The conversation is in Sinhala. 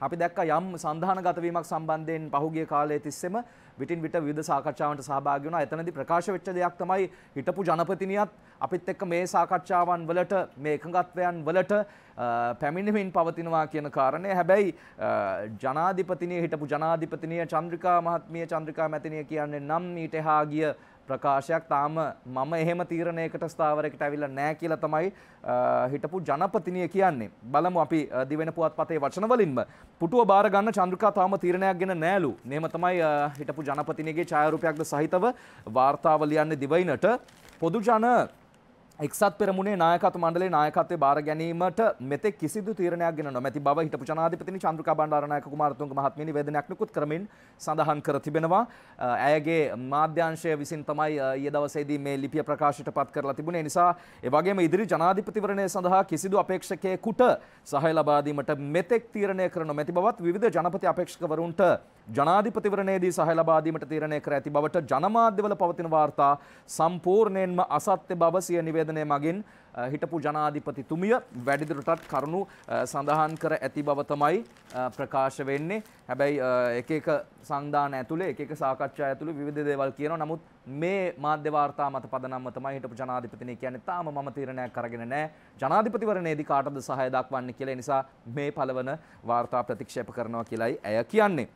අපි දැක්ක යම් සන්ධානගත වීමක් සම්බන්ධයෙන් පහුගිය කාලයේ තිස්සෙම විටින් විට විවිධ සාකච්ඡාවන්ට සහභාගී වුණා. එතනදී ප්‍රකාශ වෙච්ච දෙයක් තමයි හිටපු ජනපතිනියත් අපිත් එක්ක මේ සාකච්ඡාවන් වලට මේ එකඟත්වයන් වලට පැමිණෙමින් පවතිනවා කියන කාරණය. හැබැයි ජනාධිපතිනිය හිටපු ජනාධිපතිනිය චන්ද්‍රිකා මහත්මිය චන්ද්‍රිකා මැතිනිය කියන්නේ නම් ඊට එහා ගිය ප්‍රකාශයක් තාම මම එහෙම තීරණයකට ස්ථාවරයකට ඇවිල්ලා නැහැ කියලා තමයි හිටපු ජනපතිනිය කියන්නේ. බලමු අපි දිවෙන පුවත්පතේ වචන වලින්ම පුටුව බාර ගන්න චන්ද්‍රිකා තාම තීරණයක් ගෙන නැලු. මෙහෙම තමයි හිටපු ජනපතිනියගේ ඡායාරූපයක්ද සහිතව වාර්තාව ලියන්නේ දිවයිනට. පොදු ජන එක්සත් පෙරමුණේ නායකතු මණ්ඩලේ නායකත්වය බාර ගැනීමට මෙතෙක් කිසිදු තීරණයක් ගෙන නොමැති බව හිටපු ජනාධිපතිනි චන්ද්‍රිකා බණ්ඩාරනායක කුමාරතුංග මහත්මිය නිවේදනයක් නිකුත් කරමින් සඳහන් කර තිබෙනවා. ඇයගේ මාධ්‍යංශය විසින් තමයි ඊයේ දවසේදී මේ ලිපිය ප්‍රකාශයට පත් කරලා තිබුණේ. ඒ නිසා ඒ වගේම ඉදිරි ජනාධිපතිවරණය සඳහා කිසිදු අපේක්ෂකයෙකුට සහාය ලබා දීමට මෙතෙක් තීරණය කර නොමැති බවත් විවිධ ජනපති අපේක්ෂකවරුන්ට ජනාධිපතිවරණයේදී සහය ලබා දීමට තීරණය කර ඇති බවට ජනමාධ්‍යවල පවතින වාර්තා සම්පූර්ණයෙන්ම අසත්‍ය බව සිය නිවේදනය මගින් හිටපු ජනාධිපතිතුමිය වැඩිදුරටත් කරුණු සඳහන් කර ඇති බව තමයි ප්‍රකාශ වෙන්නේ. හැබැයි එක එක සංධාන ඇතුලේ එක එක සාකච්ඡා ඇතුලේ විවිධ දේවල් කියනවා. නමුත් මේ මාධ්‍ය වාර්තා මත පදනම්ව තමයි හිටපු ජනාධිපතිනි කියන්නේ තාම මම තීරණයක් අරගෙන නැහැ. ජනාධිපතිවරණයේදී කාටද සහය දක්වන්නේ කියලා නිසා මේ පළවන වාර්තා ප්‍රතික්ෂේප කරනවා කියලයි ඇය කියන්නේ.